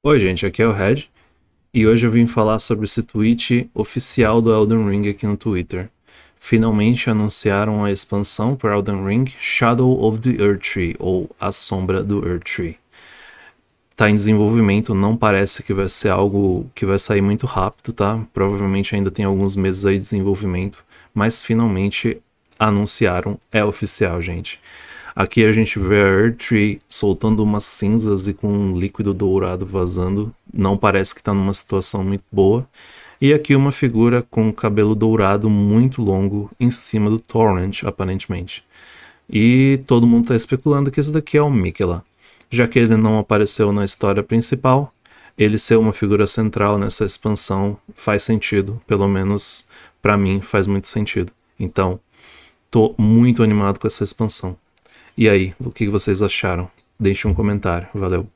Oi gente, aqui é o Red e hoje eu vim falar sobre esse tweet oficial do Elden Ring aqui no Twitter. Finalmente anunciaram a expansão para Elden Ring Shadow of the Tree, ou A Sombra do Tree. Tá em desenvolvimento, não parece que vai ser algo que vai sair muito rápido, tá? Provavelmente ainda tem alguns meses aí de desenvolvimento, mas finalmente anunciaram, é oficial, gente. Aqui a gente vê a Tree soltando umas cinzas e com um líquido dourado vazando. Não parece que está numa situação muito boa. E aqui uma figura com cabelo dourado muito longo em cima do Torrent, aparentemente. E todo mundo está especulando que esse daqui é o Mikela. Já que ele não apareceu na história principal, ele ser uma figura central nessa expansão faz sentido, pelo menos para mim faz muito sentido. Então, tô muito animado com essa expansão. E aí, o que vocês acharam? Deixe um comentário. Valeu!